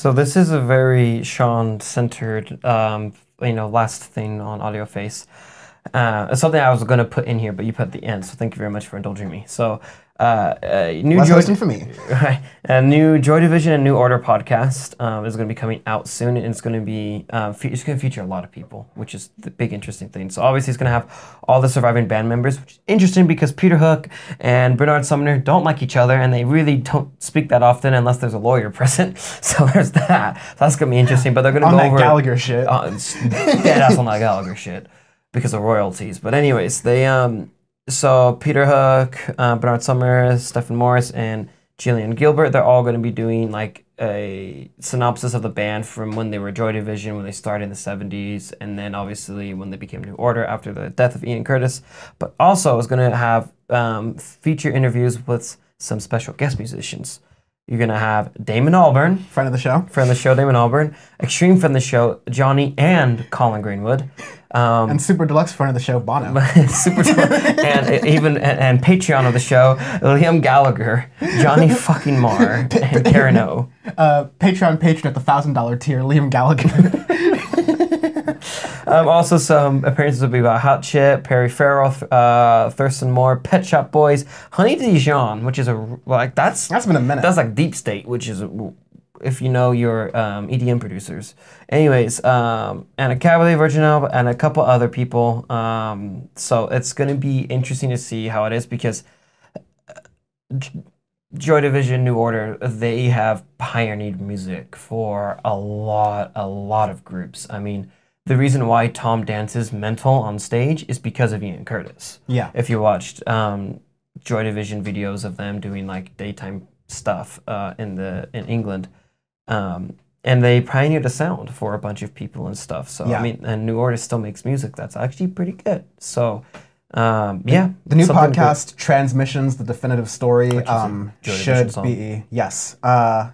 So this is a very Sean-centered, um, you know, last thing on Audio Face. Uh, something I was going to put in here, but you put the end, so thank you very much for indulging me. So, uh, uh, new Joy for me. a uh, new Joy Division and New Order podcast um, is going to be coming out soon, and it's going to be uh, fe- it's going to feature a lot of people, which is the big interesting thing. So obviously, it's going to have all the surviving band members, which is interesting because Peter Hook and Bernard Sumner don't like each other, and they really don't speak that often unless there's a lawyer present. So there's that. So that's going to be interesting. But they're going to go over Gallagher shit. Uh, dead ass on that Gallagher shit because of royalties. But anyways, they um so Peter Hook, uh, Bernard Summers, Stephen Morris, and Gillian Gilbert, they're all going to be doing like a synopsis of the band from when they were Joy Division, when they started in the 70s, and then obviously when they became New Order after the death of Ian Curtis. But also, is going to have um, feature interviews with some special guest musicians. You're going to have Damon Auburn. friend of the show, friend of the show, Damon Auburn. extreme friend of the show, Johnny and Colin Greenwood. Um, and super deluxe friend of the show, Bono. super and uh, even and, uh, and, Patreon of the show, Liam Gallagher, Johnny fucking Marr, and Karen O. Uh, Patreon patron at the thousand dollar tier, Liam Gallagher. um, also, some appearances will be about Hot Chip, Perry Farrell, uh, Thurston Moore, Pet Shop Boys, Honey Dijon, which is a like that's that's been a minute. That's like Deep State, which is a, if you know your um, EDM producers. Anyways, um, and a Cabaret Virginal and a couple other people. Um, so it's going to be interesting to see how it is because uh, Joy Division, New Order, they have pioneered music for a lot, a lot of groups. I mean, the reason why Tom dances mental on stage is because of Ian Curtis. Yeah. If you watched um, Joy Division videos of them doing like daytime stuff uh, in the in England, um, and they pioneered a sound for a bunch of people and stuff. So yeah. I mean, and New Artist still makes music that's actually pretty good. So um, yeah, the, the new podcast good. Transmissions: The Definitive Story um, should be yes. Uh,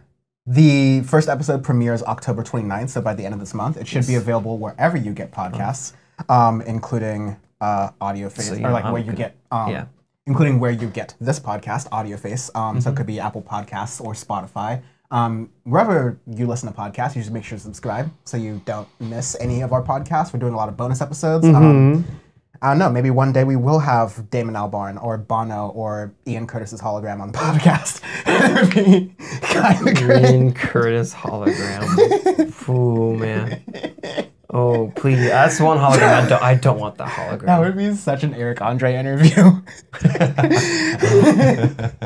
the first episode premieres October 29th, so by the end of this month, it should yes. be available wherever you get podcasts, um, including uh, audio face so, yeah, or like I'm where good. you get um, yeah including where you get this podcast, audio Um, mm -hmm. So it mm-hmm. could be Apple Podcasts or Spotify. Um, wherever you listen to podcasts, you just make sure to subscribe so you don't miss any of our podcasts. We're doing a lot of bonus episodes. Um, mm-hmm. Um, I don't know. Maybe one day we will have Damon Albarn or Bono or Ian Curtis's hologram on the podcast. kind of Ian Curtis hologram. Fool, man. Oh, please. That's one hologram. I don't, I don't, want that hologram. That would be such an Eric Andre interview.